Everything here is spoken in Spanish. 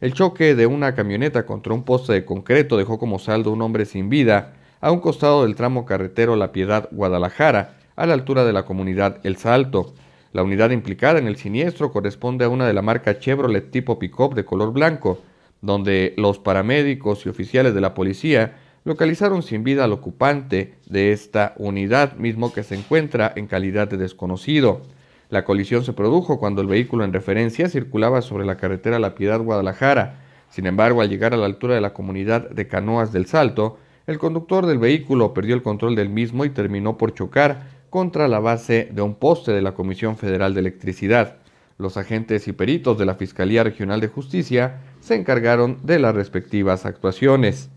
El choque de una camioneta contra un poste de concreto dejó como saldo un hombre sin vida a un costado del tramo carretero La Piedad Guadalajara, a la altura de la comunidad El Salto. La unidad implicada en el siniestro corresponde a una de la marca Chevrolet tipo pickup de color blanco, donde los paramédicos y oficiales de la policía localizaron sin vida al ocupante de esta unidad, mismo que se encuentra en calidad de desconocido. La colisión se produjo cuando el vehículo en referencia circulaba sobre la carretera La Piedad-Guadalajara. Sin embargo, al llegar a la altura de la comunidad de Canoas del Salto, el conductor del vehículo perdió el control del mismo y terminó por chocar contra la base de un poste de la Comisión Federal de Electricidad. Los agentes y peritos de la Fiscalía Regional de Justicia se encargaron de las respectivas actuaciones.